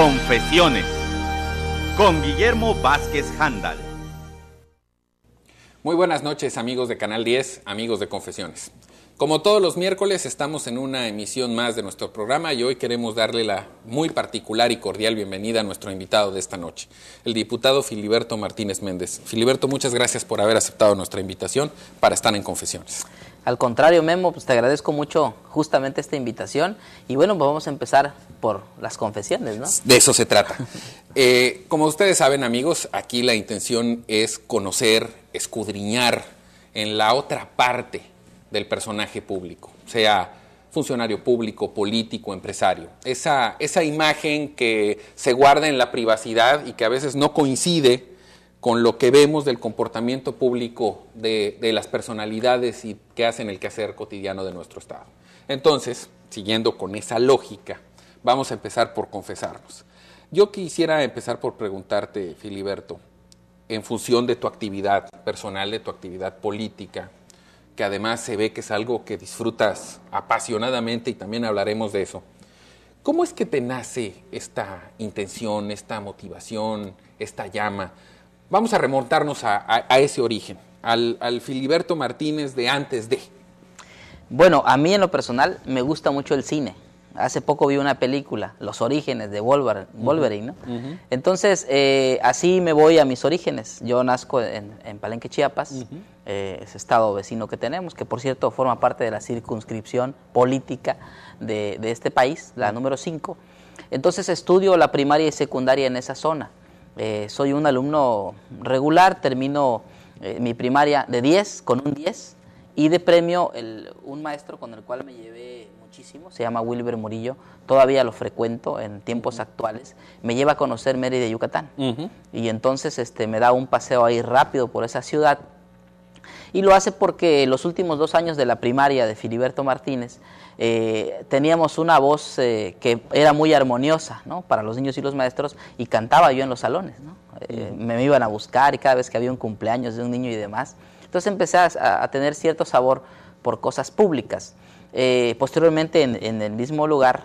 Confesiones con Guillermo Vázquez Handal. Muy buenas noches amigos de Canal 10, amigos de Confesiones. Como todos los miércoles estamos en una emisión más de nuestro programa y hoy queremos darle la muy particular y cordial bienvenida a nuestro invitado de esta noche, el diputado Filiberto Martínez Méndez. Filiberto, muchas gracias por haber aceptado nuestra invitación para estar en Confesiones. Al contrario, Memo, pues te agradezco mucho justamente esta invitación. Y bueno, pues vamos a empezar por las confesiones, ¿no? De eso se trata. Eh, como ustedes saben, amigos, aquí la intención es conocer, escudriñar en la otra parte del personaje público, sea funcionario público, político, empresario. Esa, esa imagen que se guarda en la privacidad y que a veces no coincide con lo que vemos del comportamiento público de, las personalidades y que hacen el quehacer cotidiano de nuestro Estado. Entonces, siguiendo con esa lógica, vamos a empezar por confesarnos. Yo quisiera empezar por preguntarte, Filiberto, en función de tu actividad personal, de tu actividad política, que además se ve que es algo que disfrutas apasionadamente y también hablaremos de eso. ¿Cómo es que te nace esta intención, esta motivación, esta llama Vamos a remontarnos a, ese origen, al, Filiberto Martínez de antes de. Bueno, a mí en lo personal me gusta mucho el cine. Hace poco vi una película, Los Orígenes de Wolverine, ¿no? Entonces, eh, así me voy a mis orígenes. Yo nazco en, Palenque, Chiapas, eh, ese estado vecino que tenemos, que por cierto forma parte de la circunscripción política de, de este país, la número 5. Entonces estudio la primaria y secundaria en esa zona. Eh, soy un alumno regular, termino eh, mi primaria de 10, con un 10, y de premio el, un maestro con el cual me llevé muchísimo, se llama Wilber Murillo, todavía lo frecuento en tiempos actuales, me lleva a conocer Mérida, Yucatán. Y entonces este, me da un paseo ahí rápido por esa ciudad y lo hace porque los últimos dos años de la primaria de Filiberto Martínez eh, teníamos una voz eh, que era muy armoniosa ¿no? para los niños y los maestros y cantaba yo en los salones. ¿no? Eh, me iban a buscar y cada vez que había un cumpleaños de un niño y demás. Entonces empecé a, tener cierto sabor por cosas públicas. posteriormente en el mismo lugar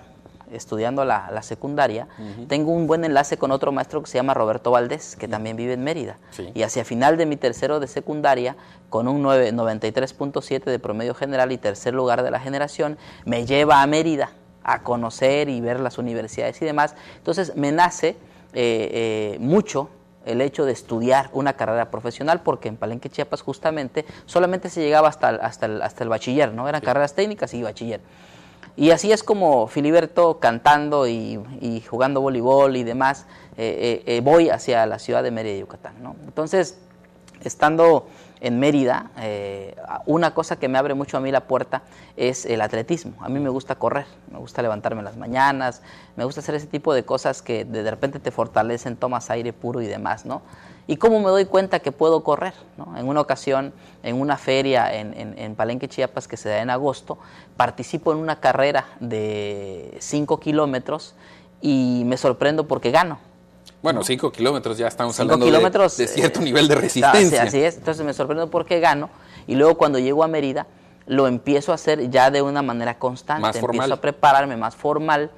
estudiando la, secundaria, tengo un buen enlace con otro maestro que se llama Roberto Valdés, que también vive en Mérida. Y hacia final de mi tercero de secundaria, con un 93.7 de promedio general y tercer lugar de la generación, me lleva a Mérida a conocer y ver las universidades y demás. Entonces me nace eh, eh, mucho el hecho de estudiar una carrera profesional, porque en Palenque, Chiapas, justamente, solamente se llegaba hasta, hasta, el, hasta el bachiller, ¿no? Eran carreras técnicas y bachiller. Y así es como Filiberto cantando y, jugando voleibol y demás, eh, eh, eh, voy hacia la ciudad de Mérida, Yucatán. ¿no? Entonces, estando en Mérida, una cosa que me abre mucho a mí la puerta es el atletismo. A mí me gusta correr, me gusta levantarme en las mañanas, me gusta hacer ese tipo de cosas que de repente te fortalecen, tomas aire puro y demás, ¿no? ¿Y cómo me doy cuenta que puedo correr? En una ocasión, en una feria en, Palenque, Chiapas, que se da en agosto, participo en una carrera de 5 kilómetros y me sorprendo porque gano. Bueno, 5 kilómetros ya estamos cinco hablando de, cierto eh, nivel de resistencia. Así es, entonces me sorprendo porque gano y luego cuando llego a Mérida lo empiezo a hacer ya de una manera constante, empiezo a prepararme más formal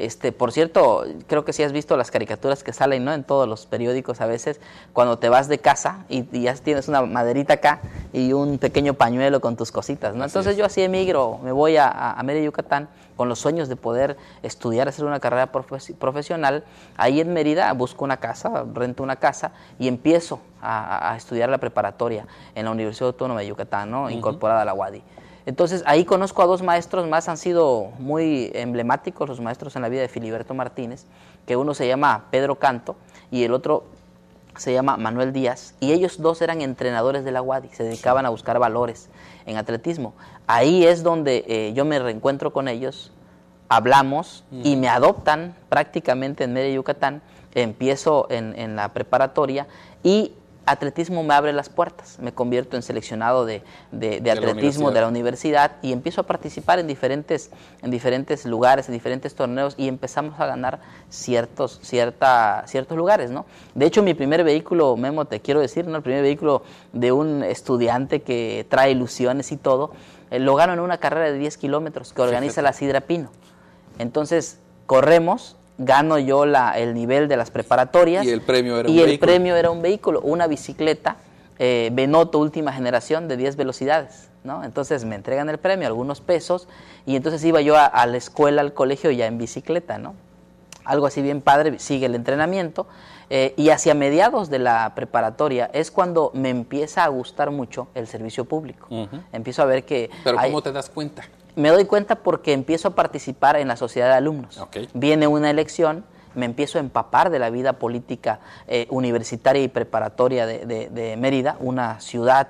este, por cierto, creo que sí has visto las caricaturas que salen, En todos los periódicos a veces, cuando te vas de casa y, ya tienes una maderita acá y un pequeño pañuelo con tus cositas, Entonces yo así emigro, me voy a, a, Mérida, Yucatán, con los sueños de poder estudiar, hacer una carrera profesional. Ahí en Mérida busco una casa, rento una casa y empiezo a, estudiar la preparatoria en la Universidad Autónoma de Yucatán, Incorporada a la UADI. Entonces ahí conozco a dos maestros más, han sido muy emblemáticos los maestros en la vida de Filiberto Martínez, que uno se llama Pedro Canto y el otro se llama Manuel Díaz, y ellos dos eran entrenadores de la UADI, se dedicaban a buscar valores en atletismo. Ahí es donde eh, yo me reencuentro con ellos, hablamos y mm. me adoptan prácticamente en Medio Yucatán, empiezo en la preparatoria y atletismo me abre las puertas, me convierto en seleccionado de, atletismo de la universidad y empiezo a participar en diferentes, en diferentes lugares, en diferentes torneos y empezamos a ganar ciertos, ciertos lugares, ¿no? De hecho, mi primer vehículo, Memo, te quiero decir, ¿no? El primer vehículo de un estudiante que trae ilusiones y todo, eh, lo gano en una carrera de 10 kilómetros que organiza la Sidra Pino. Entonces, corremos gano yo el nivel de las preparatorias. Y el premio era, y un, el vehículo? Premio era un vehículo, una bicicleta eh, Benoto última generación de 10 velocidades. ¿no? Entonces me entregan el premio, algunos pesos, y entonces iba yo a, a, la escuela, al colegio ya en bicicleta. ¿no? Algo así bien padre, sigue el entrenamiento. Eh, y hacia mediados de la preparatoria es cuando me empieza a gustar mucho el servicio público. Empiezo a ver que... Pero ¿cómo te das cuenta? Me doy cuenta porque empiezo a participar en la sociedad de alumnos. Viene una elección, me empiezo a empapar de la vida política eh, universitaria y preparatoria de, de Mérida, una ciudad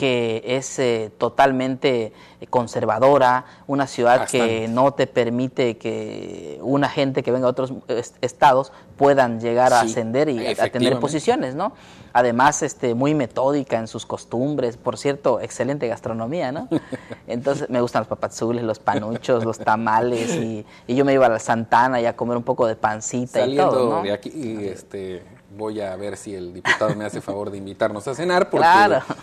que es eh, totalmente conservadora, una ciudad que no te permite que una gente que venga de otros eh, estados puedan llegar a ascender y a tener posiciones, ¿no? Además, este, muy metódica en sus costumbres, por cierto, excelente gastronomía, ¿no? Entonces, me gustan los papazules, los panuchos, los tamales, y, yo me iba a la Santana y a comer un poco de pancita y todo, ¿no? de aquí, y este voy a ver si el diputado me hace favor de invitarnos a cenar, porque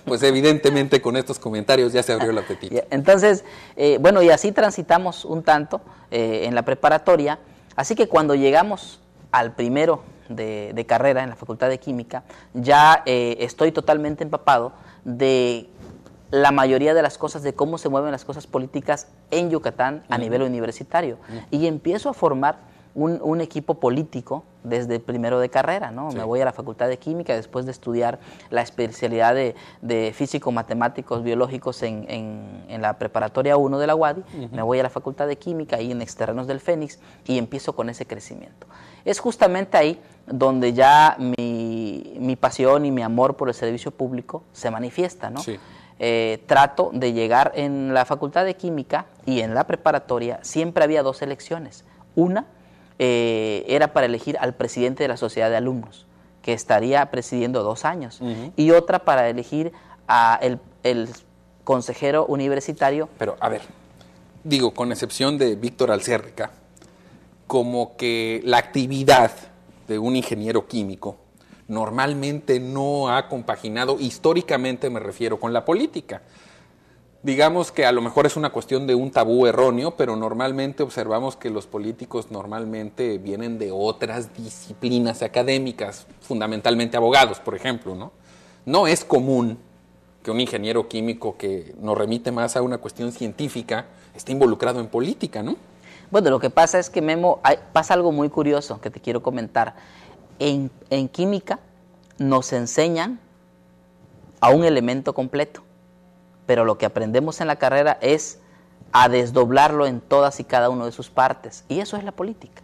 pues evidentemente con estos comentarios ya se abrió el apetito. Entonces, eh, bueno, y así transitamos un tanto eh, en la preparatoria, así que cuando llegamos al primero de, carrera en la Facultad de Química, ya eh, estoy totalmente empapado de la mayoría de las cosas, de cómo se mueven las cosas políticas en Yucatán a nivel universitario. Y empiezo a formar un, equipo político desde primero de carrera, ¿no? Me voy a la Facultad de Química después de estudiar la especialidad de, físico, matemáticos, biológicos en, la preparatoria 1 de la UADI, me voy a la Facultad de Química y en Externos del Fénix y empiezo con ese crecimiento. Es justamente ahí donde ya mi, pasión y mi amor por el servicio público se manifiesta, ¿no? Eh, trato de llegar en la Facultad de Química y en la preparatoria siempre había dos elecciones. Una eh, era para elegir al presidente de la sociedad de alumnos, que estaría presidiendo dos años, y otra para elegir al el, consejero universitario. Pero, a ver, digo, con excepción de Víctor Alcérrica, como que la actividad de un ingeniero químico normalmente no ha compaginado, históricamente me refiero, con la política digamos que a lo mejor es una cuestión de un tabú erróneo, pero normalmente observamos que los políticos normalmente vienen de otras disciplinas académicas, fundamentalmente abogados, por ejemplo, ¿no? No es común que un ingeniero químico que nos remite más a una cuestión científica esté involucrado en política, ¿no? Bueno, lo que pasa es que Memo, pasa algo muy curioso que te quiero comentar. en química nos enseñan a un elemento completo pero lo que aprendemos en la carrera es a desdoblarlo en todas y cada una de sus partes. Y eso es la política.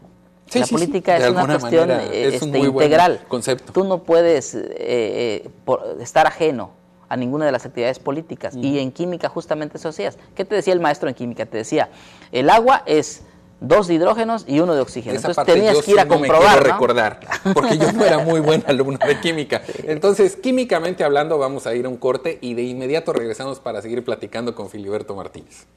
la política es una cuestión eh, este, integral. Concepto. Tú no puedes eh, eh, estar ajeno a ninguna de las actividades políticas. Y en química justamente eso hacías. ¿Qué te decía el maestro en química? Te decía, el agua es dos de hidrógenos y uno de oxígeno. Entonces tenías que ir a no comprobar. recordar, porque yo no era muy buen alumno de química. Entonces, químicamente hablando, vamos a ir a un corte y de inmediato regresamos para seguir platicando con Filiberto Martínez.